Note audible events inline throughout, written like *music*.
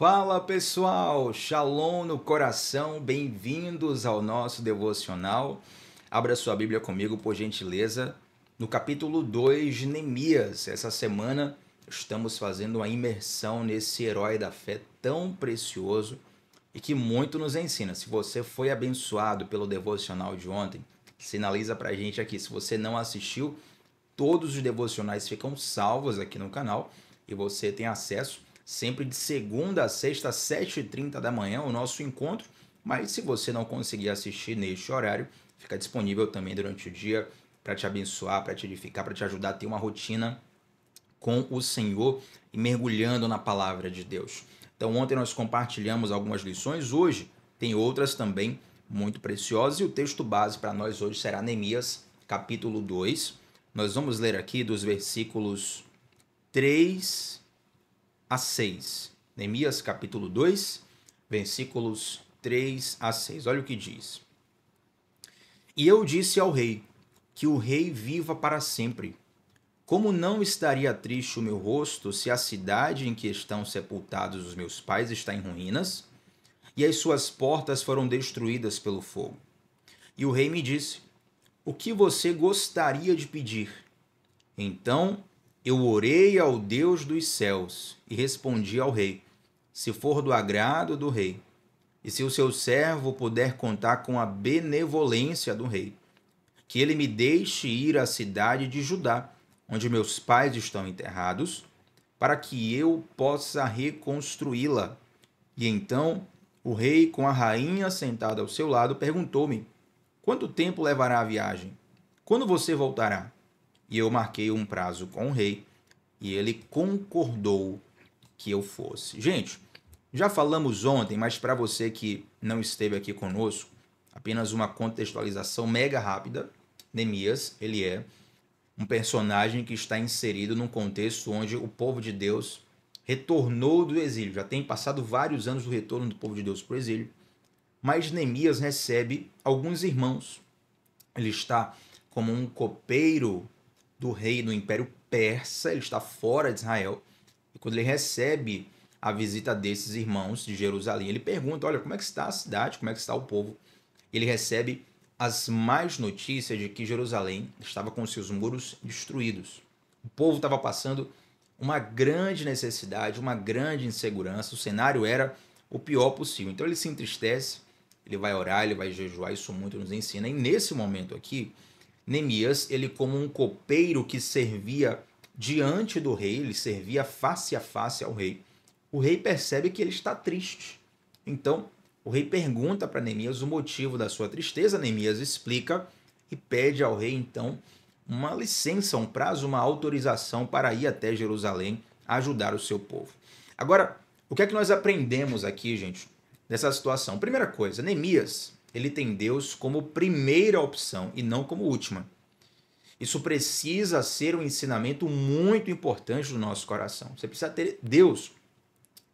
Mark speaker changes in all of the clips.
Speaker 1: Fala pessoal, Shalom no coração, bem-vindos ao nosso devocional. Abra sua Bíblia comigo, por gentileza, no capítulo 2 de Neemias. Essa semana estamos fazendo uma imersão nesse herói da fé tão precioso e que muito nos ensina. Se você foi abençoado pelo devocional de ontem, sinaliza pra gente aqui. Se você não assistiu, todos os devocionais ficam salvos aqui no canal e você tem acesso sempre de segunda a sexta, às 7h30 da manhã, o nosso encontro. Mas se você não conseguir assistir neste horário, fica disponível também durante o dia para te abençoar, para te edificar, para te ajudar a ter uma rotina com o Senhor e mergulhando na palavra de Deus. Então, ontem nós compartilhamos algumas lições, hoje tem outras também muito preciosas e o texto base para nós hoje será Neemias, capítulo 2. Nós vamos ler aqui dos versículos 3 a 6. Neemias capítulo 2, versículos 3 a 6. Olha o que diz. E eu disse ao rei: Que o rei viva para sempre. Como não estaria triste o meu rosto se a cidade em que estão sepultados os meus pais está em ruínas e as suas portas foram destruídas pelo fogo? E o rei me disse: O que você gostaria de pedir? Então eu orei ao Deus dos céus e respondi ao rei: se for do agrado do rei, e se o seu servo puder contar com a benevolência do rei, que ele me deixe ir à cidade de Judá, onde meus pais estão enterrados, para que eu possa reconstruí-la. E então o rei, com a rainha sentada ao seu lado, perguntou-me: Quanto tempo levará a viagem? Quando você voltará? e eu marquei um prazo com o rei e ele concordou que eu fosse. Gente, já falamos ontem, mas para você que não esteve aqui conosco, apenas uma contextualização mega rápida. Neemias, ele é um personagem que está inserido num contexto onde o povo de Deus retornou do exílio. Já tem passado vários anos do retorno do povo de Deus para o exílio. Mas Neemias recebe alguns irmãos. Ele está como um copeiro do rei do Império Persa, ele está fora de Israel. E quando ele recebe a visita desses irmãos de Jerusalém, ele pergunta: Olha, como é que está a cidade? Como é que está o povo? Ele recebe as mais notícias de que Jerusalém estava com seus muros destruídos. O povo estava passando uma grande necessidade, uma grande insegurança. O cenário era o pior possível. Então ele se entristece, ele vai orar, ele vai jejuar, isso muito nos ensina. E nesse momento aqui, Neemias, ele como um copeiro que servia diante do rei, ele servia face a face ao rei. O rei percebe que ele está triste. Então, o rei pergunta para Neemias o motivo da sua tristeza. Neemias explica e pede ao rei então uma licença, um prazo, uma autorização para ir até Jerusalém ajudar o seu povo. Agora, o que é que nós aprendemos aqui, gente, dessa situação? Primeira coisa, Neemias, ele tem Deus como primeira opção e não como última. Isso precisa ser um ensinamento muito importante do nosso coração. Você precisa ter Deus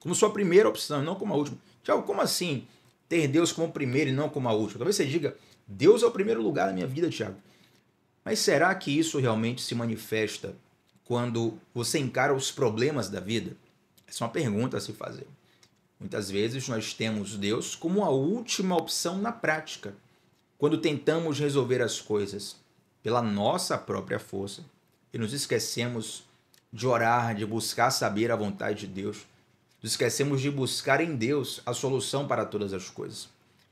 Speaker 1: como sua primeira opção, e não como a última. Tiago, como assim ter Deus como primeiro e não como a última? Talvez você diga, Deus é o primeiro lugar da minha vida, Tiago. Mas será que isso realmente se manifesta quando você encara os problemas da vida? Essa é uma pergunta a se fazer. Muitas vezes nós temos Deus como a última opção na prática, quando tentamos resolver as coisas pela nossa própria força e nos esquecemos de orar, de buscar saber a vontade de Deus, nos esquecemos de buscar em Deus a solução para todas as coisas.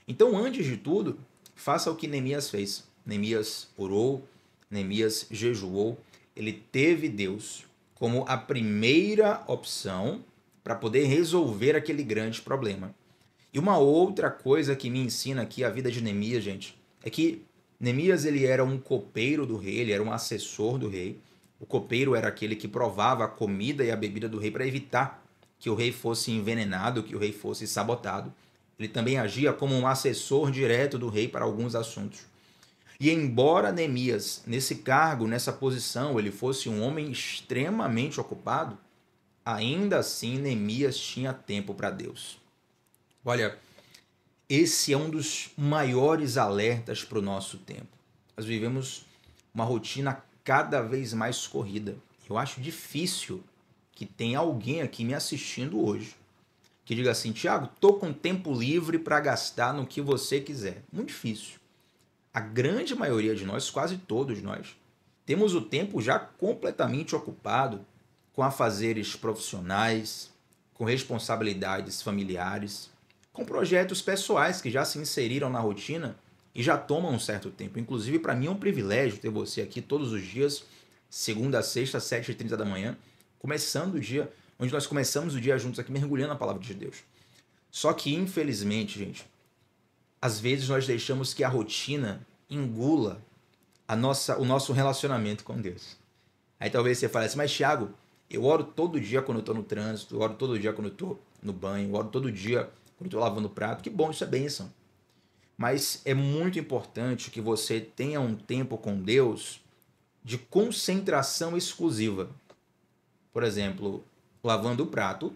Speaker 1: Então, antes de tudo, faça o que Neemias fez. Neemias orou, Neemias jejuou, ele teve Deus como a primeira opção para poder resolver aquele grande problema. E uma outra coisa que me ensina aqui a vida de Neemias, gente, é que Neemias ele era um copeiro do rei, ele era um assessor do rei. O copeiro era aquele que provava a comida e a bebida do rei para evitar que o rei fosse envenenado, que o rei fosse sabotado. Ele também agia como um assessor direto do rei para alguns assuntos. E embora Neemias, nesse cargo, nessa posição, ele fosse um homem extremamente ocupado, Ainda assim, Neemias tinha tempo para Deus. Olha, esse é um dos maiores alertas para o nosso tempo. Nós vivemos uma rotina cada vez mais corrida. Eu acho difícil que tenha alguém aqui me assistindo hoje que diga assim: Tiago, tô com tempo livre para gastar no que você quiser. Muito difícil. A grande maioria de nós, quase todos nós, temos o tempo já completamente ocupado, com afazeres profissionais, com responsabilidades familiares, com projetos pessoais que já se inseriram na rotina e já tomam um certo tempo. Inclusive, para mim é um privilégio ter você aqui todos os dias, segunda a sexta, 7h30 da manhã, começando o dia, onde nós começamos o dia juntos aqui, mergulhando na palavra de Deus. Só que, infelizmente, gente, às vezes nós deixamos que a rotina engula a nossa, o nosso relacionamento com Deus. Aí talvez você fale assim, mas Thiago, eu oro todo dia quando eu estou no trânsito, eu oro todo dia quando eu estou no banho, eu oro todo dia quando eu estou lavando o prato. Que bom, isso é bênção. Mas é muito importante que você tenha um tempo com Deus de concentração exclusiva. Por exemplo, lavando o prato,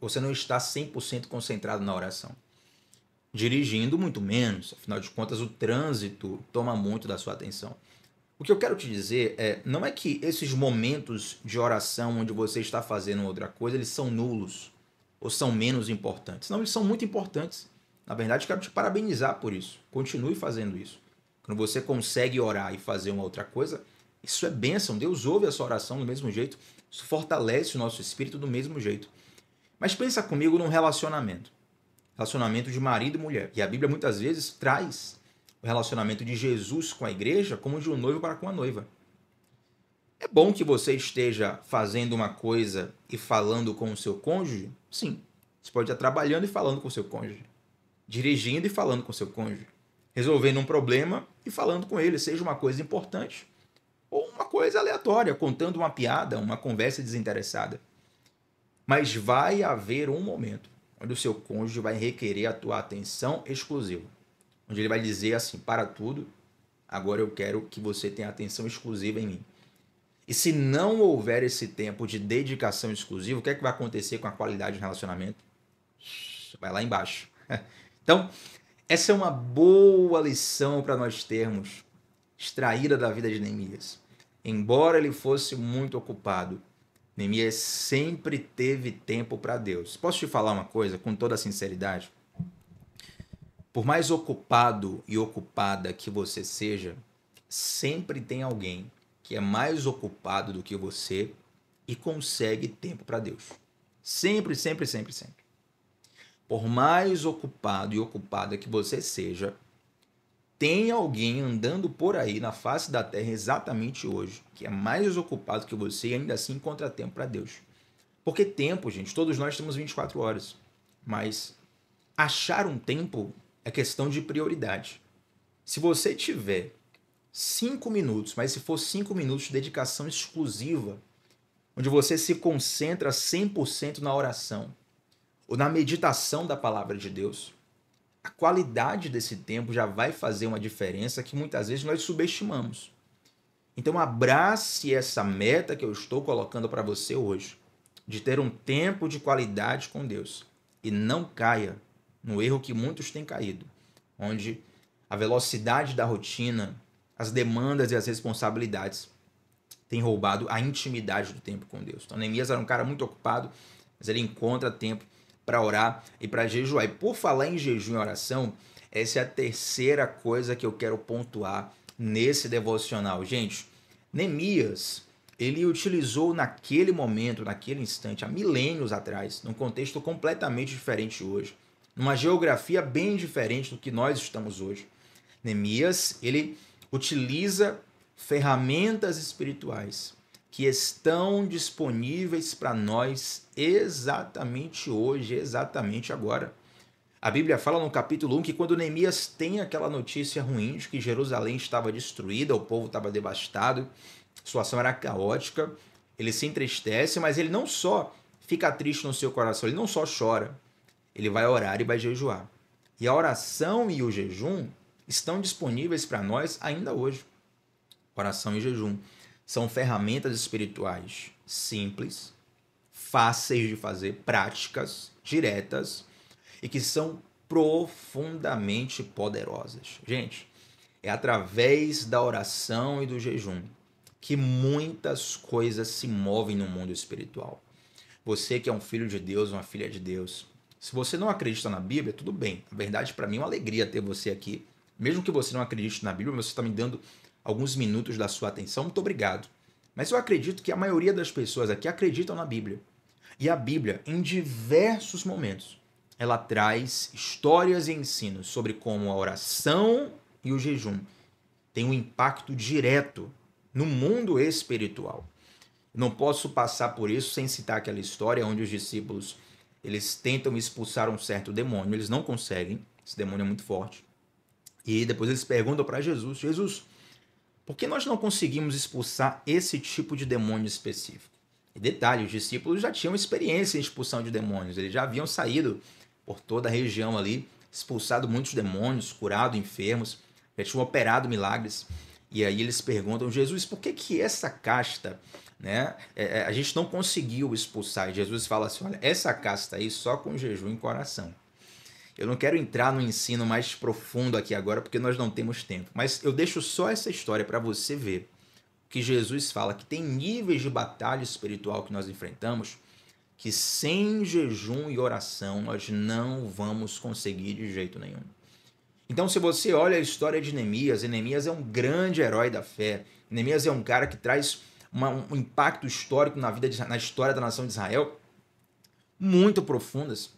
Speaker 1: você não está 100% concentrado na oração. Dirigindo, muito menos. Afinal de contas, o trânsito toma muito da sua atenção. O que eu quero te dizer é, não é que esses momentos de oração onde você está fazendo outra coisa, eles são nulos ou são menos importantes. Não, eles são muito importantes. Na verdade, quero te parabenizar por isso. Continue fazendo isso. Quando você consegue orar e fazer uma outra coisa, isso é bênção. Deus ouve a sua oração do mesmo jeito. Isso fortalece o nosso espírito do mesmo jeito. Mas pensa comigo num relacionamento. Relacionamento de marido e mulher. E a Bíblia muitas vezes traz o relacionamento de Jesus com a igreja como de um noivo para com a noiva. É bom que você esteja fazendo uma coisa e falando com o seu cônjuge? Sim. Você pode estar trabalhando e falando com o seu cônjuge, dirigindo e falando com o seu cônjuge, resolvendo um problema e falando com ele, seja uma coisa importante ou uma coisa aleatória, contando uma piada, uma conversa desinteressada. Mas vai haver um momento onde o seu cônjuge vai requerer a tua atenção exclusiva onde ele vai dizer assim: para tudo, agora eu quero que você tenha atenção exclusiva em mim. E se não houver esse tempo de dedicação exclusiva, o que é que vai acontecer com a qualidade do relacionamento? Vai lá embaixo. *laughs* Então, essa é uma boa lição para nós termos, extraída da vida de Neemias. Embora ele fosse muito ocupado, Neemias sempre teve tempo para Deus. Posso te falar uma coisa com toda sinceridade? Por mais ocupado e ocupada que você seja, sempre tem alguém que é mais ocupado do que você e consegue tempo para Deus. Sempre, sempre, sempre, sempre. Por mais ocupado e ocupada que você seja, tem alguém andando por aí na face da terra exatamente hoje que é mais ocupado que você e ainda assim encontra tempo para Deus. Porque tempo, gente, todos nós temos 24 horas, mas achar um tempo é questão de prioridade. Se você tiver cinco minutos, mas se for cinco minutos de dedicação exclusiva, onde você se concentra 100% na oração ou na meditação da palavra de Deus, a qualidade desse tempo já vai fazer uma diferença que muitas vezes nós subestimamos. Então abrace essa meta que eu estou colocando para você hoje, de ter um tempo de qualidade com Deus e não caia no erro que muitos têm caído, onde a velocidade da rotina, as demandas e as responsabilidades têm roubado a intimidade do tempo com Deus. Então, Neemias era um cara muito ocupado, mas ele encontra tempo para orar e para jejuar. E por falar em jejum e oração, essa é a terceira coisa que eu quero pontuar nesse devocional. Gente, Neemias, ele utilizou naquele momento, naquele instante, há milênios atrás, num contexto completamente diferente hoje, numa geografia bem diferente do que nós estamos hoje. Neemias, ele utiliza ferramentas espirituais que estão disponíveis para nós exatamente hoje, exatamente agora. A Bíblia fala no capítulo 1 que quando Neemias tem aquela notícia ruim de que Jerusalém estava destruída, o povo estava devastado, a situação era caótica, ele se entristece, mas ele não só fica triste no seu coração, ele não só chora, ele vai orar e vai jejuar. E a oração e o jejum estão disponíveis para nós ainda hoje. Oração e jejum são ferramentas espirituais simples, fáceis de fazer, práticas, diretas e que são profundamente poderosas. Gente, é através da oração e do jejum que muitas coisas se movem no mundo espiritual. Você que é um filho de Deus, uma filha de Deus, se você não acredita na Bíblia, tudo bem. Na verdade, para mim é uma alegria ter você aqui. Mesmo que você não acredite na Bíblia, você está me dando alguns minutos da sua atenção. Muito obrigado. Mas eu acredito que a maioria das pessoas aqui acreditam na Bíblia. E a Bíblia, em diversos momentos, ela traz histórias e ensinos sobre como a oração e o jejum têm um impacto direto no mundo espiritual. Não posso passar por isso sem citar aquela história onde os discípulos eles tentam expulsar um certo demônio, eles não conseguem, esse demônio é muito forte. E depois eles perguntam para Jesus: Jesus, por que nós não conseguimos expulsar esse tipo de demônio específico? E detalhe: os discípulos já tinham experiência em expulsão de demônios, eles já haviam saído por toda a região ali, expulsado muitos demônios, curado enfermos, já tinham operado milagres. E aí eles perguntam: Jesus, por que, que essa casta né? É, é, a gente não conseguiu expulsar. E Jesus fala assim: olha, essa casta aí só com jejum e coração. Eu não quero entrar no ensino mais profundo aqui agora, porque nós não temos tempo. Mas eu deixo só essa história para você ver que Jesus fala que tem níveis de batalha espiritual que nós enfrentamos que sem jejum e oração nós não vamos conseguir de jeito nenhum. Então, se você olha a história de Neemias, Neemias é um grande herói da fé. Neemias é um cara que traz uma, um impacto histórico na vida de, na história da nação de Israel muito profundas.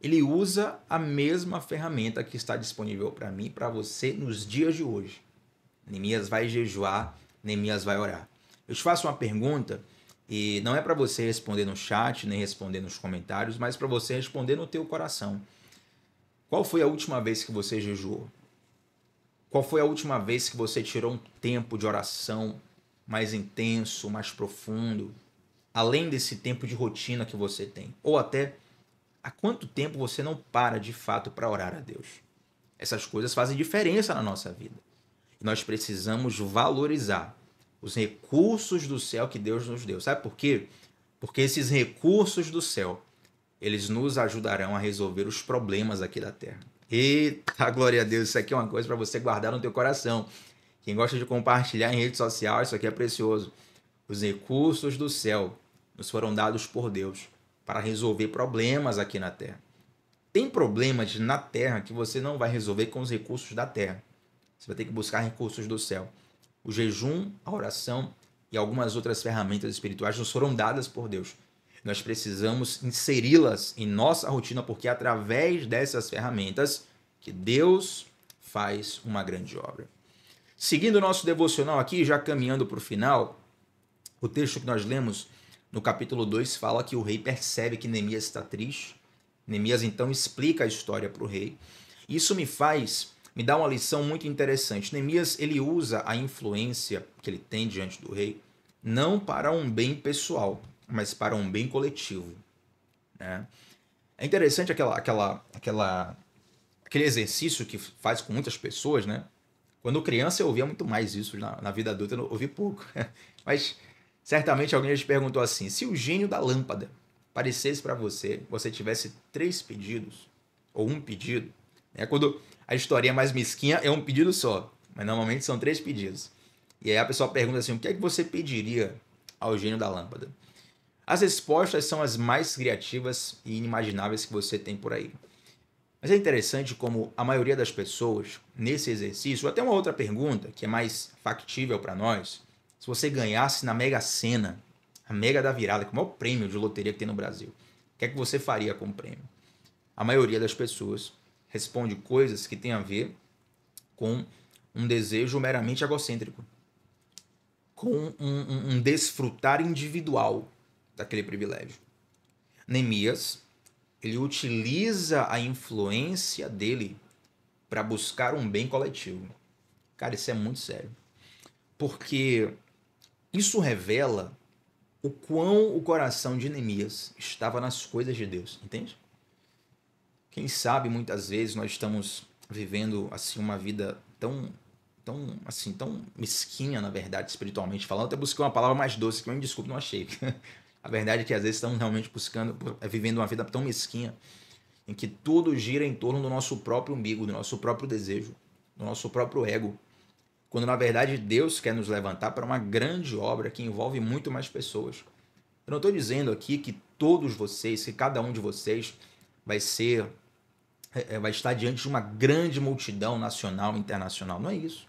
Speaker 1: Ele usa a mesma ferramenta que está disponível para mim, para você nos dias de hoje. Neemias vai jejuar, Neemias vai orar. Eu te faço uma pergunta e não é para você responder no chat, nem responder nos comentários, mas para você responder no teu coração. Qual foi a última vez que você jejuou? Qual foi a última vez que você tirou um tempo de oração mais intenso, mais profundo, além desse tempo de rotina que você tem? Ou até há quanto tempo você não para de fato para orar a Deus? Essas coisas fazem diferença na nossa vida. nós precisamos valorizar os recursos do céu que Deus nos deu. Sabe por quê? Porque esses recursos do céu, eles nos ajudarão a resolver os problemas aqui da terra. Eita, glória a Deus, isso aqui é uma coisa para você guardar no teu coração. Quem gosta de compartilhar em rede social, isso aqui é precioso. Os recursos do céu nos foram dados por Deus para resolver problemas aqui na terra. Tem problemas na terra que você não vai resolver com os recursos da terra. Você vai ter que buscar recursos do céu. O jejum, a oração e algumas outras ferramentas espirituais nos foram dadas por Deus. Nós precisamos inseri-las em nossa rotina, porque é através dessas ferramentas que Deus faz uma grande obra. Seguindo o nosso devocional aqui, já caminhando para o final, o texto que nós lemos no capítulo 2 fala que o rei percebe que Neemias está triste. Neemias então explica a história para o rei. Isso me faz, me dá uma lição muito interessante. Neemias ele usa a influência que ele tem diante do rei não para um bem pessoal, mas para um bem coletivo. Né? É interessante aquela, aquela, aquela, aquele exercício que faz com muitas pessoas, né? Quando criança eu ouvia muito mais isso, na, na vida adulta eu ouvi pouco. *laughs* Mas certamente alguém te perguntou assim: se o gênio da lâmpada aparecesse para você, você tivesse três pedidos, ou um pedido, né? quando a história é mais mesquinha, é um pedido só, mas normalmente são três pedidos. E aí a pessoa pergunta assim: o que é que você pediria ao gênio da lâmpada? As respostas são as mais criativas e inimagináveis que você tem por aí. Mas é interessante como a maioria das pessoas, nesse exercício, até uma outra pergunta que é mais factível para nós, se você ganhasse na Mega Sena, a Mega da Virada, que é o maior prêmio de loteria que tem no Brasil, o que é que você faria com o prêmio? A maioria das pessoas responde coisas que têm a ver com um desejo meramente egocêntrico, com um, um, um desfrutar individual daquele privilégio. Neemias ele utiliza a influência dele para buscar um bem coletivo. Cara, isso é muito sério. Porque isso revela o quão o coração de Neemias estava nas coisas de Deus, entende? Quem sabe muitas vezes nós estamos vivendo assim uma vida tão tão assim, tão mesquinha, na verdade, espiritualmente falando. Eu até busquei uma palavra mais doce que eu me desculpe, não achei. *laughs* A verdade é que às vezes estamos realmente buscando, eh, vivendo uma vida tão mesquinha, em que tudo gira em torno do nosso próprio umbigo, do nosso próprio desejo, do nosso próprio ego. Quando na verdade Deus quer nos levantar para uma grande obra que envolve muito mais pessoas. Eu não estou dizendo aqui que todos vocês, que cada um de vocês vai ser eh, eh, vai estar diante de uma grande multidão nacional e internacional. Não é isso.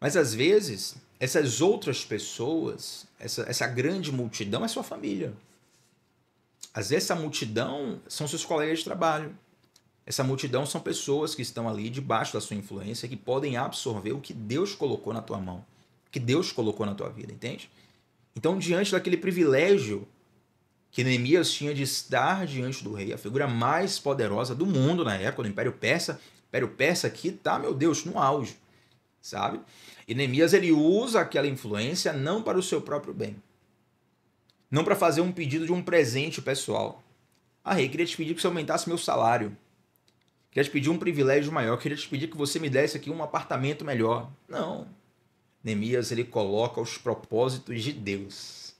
Speaker 1: Mas às vezes essas outras pessoas, essa, essa grande multidão é sua família. Às vezes, essa multidão são seus colegas de trabalho. Essa multidão são pessoas que estão ali debaixo da sua influência, que podem absorver o que Deus colocou na tua mão, que Deus colocou na tua vida, entende? Então, diante daquele privilégio que Neemias tinha de estar diante do rei, a figura mais poderosa do mundo na época, do Império Persa, Império Persa aqui tá, meu Deus, no auge sabe? E Neemias ele usa aquela influência não para o seu próprio bem, não para fazer um pedido de um presente pessoal. Ah, rei, queria te pedir que você aumentasse meu salário. Queria te pedir um privilégio maior, queria te pedir que você me desse aqui um apartamento melhor. Não. Neemias ele coloca os propósitos de Deus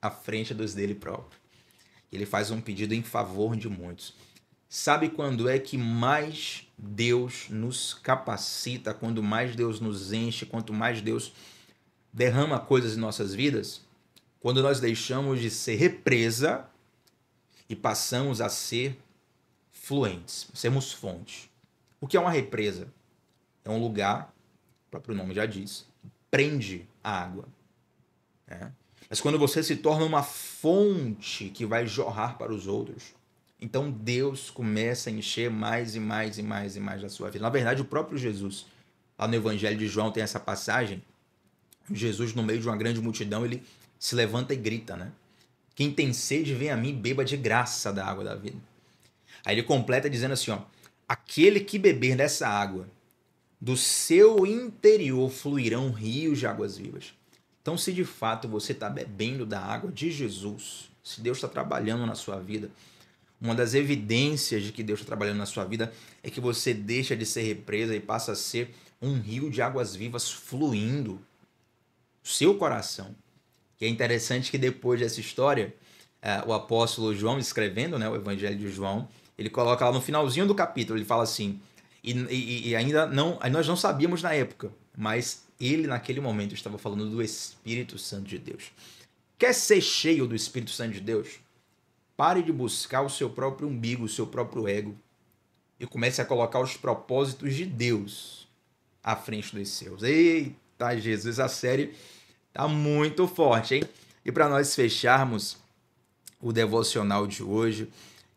Speaker 1: à frente dos dele próprio. Ele faz um pedido em favor de muitos. Sabe quando é que mais Deus nos capacita, quando mais Deus nos enche, quanto mais Deus derrama coisas em nossas vidas? Quando nós deixamos de ser represa e passamos a ser fluentes, sermos fonte. O que é uma represa? É um lugar, o próprio nome já diz, prende a água. Né? Mas quando você se torna uma fonte que vai jorrar para os outros, então Deus começa a encher mais e mais e mais e mais da sua vida. Na verdade, o próprio Jesus, lá no Evangelho de João tem essa passagem, Jesus no meio de uma grande multidão, ele se levanta e grita, né? Quem tem sede, vem a mim, beba de graça da água da vida. Aí ele completa dizendo assim, ó: Aquele que beber dessa água, do seu interior fluirão rios de águas vivas. Então, se de fato você está bebendo da água de Jesus, se Deus está trabalhando na sua vida, uma das evidências de que Deus está trabalhando na sua vida é que você deixa de ser represa e passa a ser um rio de águas vivas fluindo. Seu coração. E é interessante que depois dessa história, é, o apóstolo João, escrevendo né, o Evangelho de João, ele coloca lá no finalzinho do capítulo, ele fala assim, e, e, e ainda não, nós não sabíamos na época, mas ele naquele momento estava falando do Espírito Santo de Deus. Quer ser cheio do Espírito Santo de Deus? Pare de buscar o seu próprio umbigo, o seu próprio ego. E comece a colocar os propósitos de Deus à frente dos seus. Eita, Jesus, a série tá muito forte, hein? E para nós fecharmos o devocional de hoje,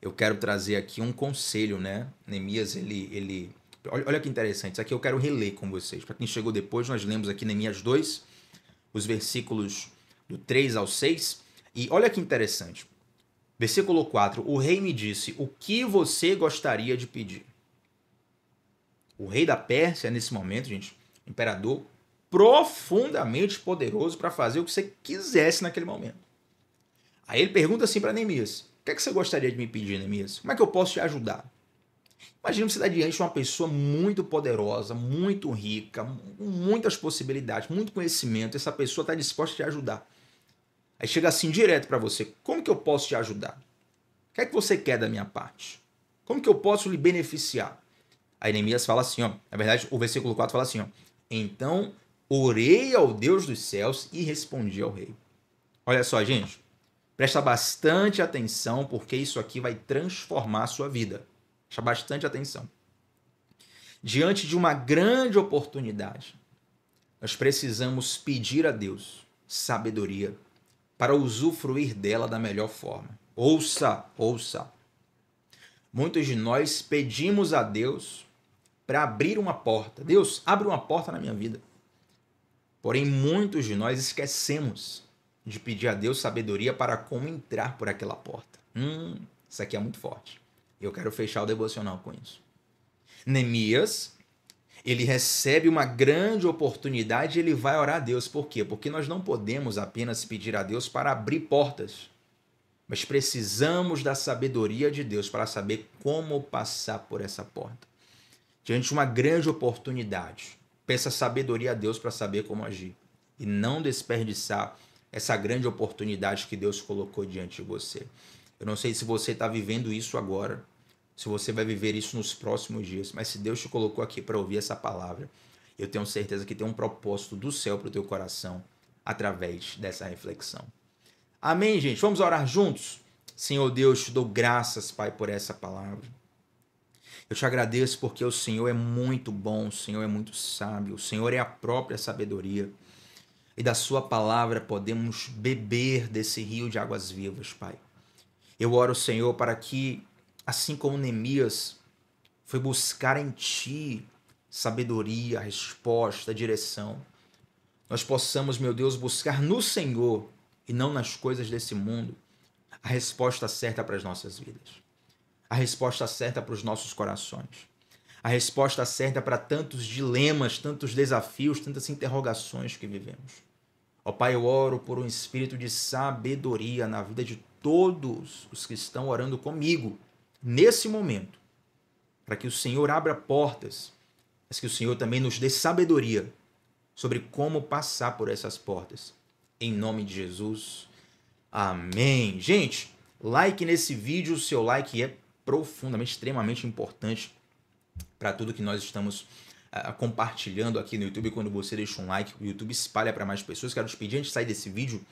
Speaker 1: eu quero trazer aqui um conselho, né? Neemias, ele. ele olha, que interessante, isso aqui eu quero reler com vocês. Para quem chegou depois, nós lemos aqui Neemias 2, os versículos do 3 ao 6. E olha que interessante. Versículo 4: O rei me disse: O que você gostaria de pedir? O rei da Pérsia, nesse momento, gente, imperador profundamente poderoso para fazer o que você quisesse naquele momento. Aí ele pergunta assim para Neemias: O que, é que você gostaria de me pedir, Neemias? Como é que eu posso te ajudar? Imagina você estar diante de uma pessoa muito poderosa, muito rica, muitas possibilidades, muito conhecimento. Essa pessoa está disposta a te ajudar. Aí chega assim direto para você: como que eu posso te ajudar? O que é que você quer da minha parte? Como que eu posso lhe beneficiar? Aí Neemias fala assim, ó, na verdade o versículo 4 fala assim, ó, então orei ao Deus dos céus e respondi ao rei. Olha só, gente, presta bastante atenção porque isso aqui vai transformar a sua vida. Presta bastante atenção. Diante de uma grande oportunidade, nós precisamos pedir a Deus sabedoria para usufruir dela da melhor forma. Ouça, ouça. Muitos de nós pedimos a Deus para abrir uma porta. Deus, abre uma porta na minha vida. Porém, muitos de nós esquecemos de pedir a Deus sabedoria para como entrar por aquela porta. Hum, isso aqui é muito forte. Eu quero fechar o devocional com isso. Neemias ele recebe uma grande oportunidade e ele vai orar a Deus. Por quê? Porque nós não podemos apenas pedir a Deus para abrir portas, mas precisamos da sabedoria de Deus para saber como passar por essa porta. Diante de uma grande oportunidade, peça sabedoria a Deus para saber como agir e não desperdiçar essa grande oportunidade que Deus colocou diante de você. Eu não sei se você está vivendo isso agora se você vai viver isso nos próximos dias. Mas se Deus te colocou aqui para ouvir essa palavra, eu tenho certeza que tem um propósito do céu para o teu coração através dessa reflexão. Amém, gente? Vamos orar juntos? Senhor Deus, te dou graças, Pai, por essa palavra. Eu te agradeço porque o Senhor é muito bom, o Senhor é muito sábio, o Senhor é a própria sabedoria. E da Sua palavra podemos beber desse rio de águas vivas, Pai. Eu oro, Senhor, para que assim como Neemias foi buscar em ti sabedoria, resposta, direção. Nós possamos, meu Deus, buscar no Senhor e não nas coisas desse mundo a resposta certa para as nossas vidas, a resposta certa para os nossos corações, a resposta certa para tantos dilemas, tantos desafios, tantas interrogações que vivemos. Ó Pai, eu oro por um espírito de sabedoria na vida de todos os que estão orando comigo nesse momento, para que o Senhor abra portas, mas que o Senhor também nos dê sabedoria sobre como passar por essas portas. Em nome de Jesus. Amém. Gente, like nesse vídeo, o seu like é profundamente, extremamente importante para tudo que nós estamos uh, compartilhando aqui no YouTube. Quando você deixa um like, o YouTube espalha para mais pessoas. Quero te pedir antes de sair desse vídeo,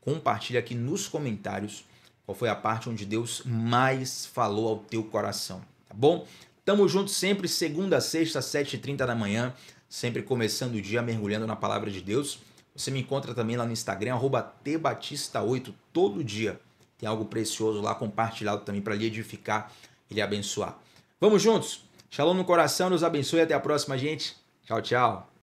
Speaker 1: compartilha aqui nos comentários qual foi a parte onde Deus mais falou ao teu coração, tá bom? Tamo junto sempre, segunda sexta, 7h30 da manhã, sempre começando o dia mergulhando na palavra de Deus. Você me encontra também lá no Instagram, tbatista8, todo dia. Tem algo precioso lá compartilhado também para lhe edificar e lhe abençoar. Vamos juntos? Shalom no coração, nos abençoe e até a próxima, gente. Tchau, tchau.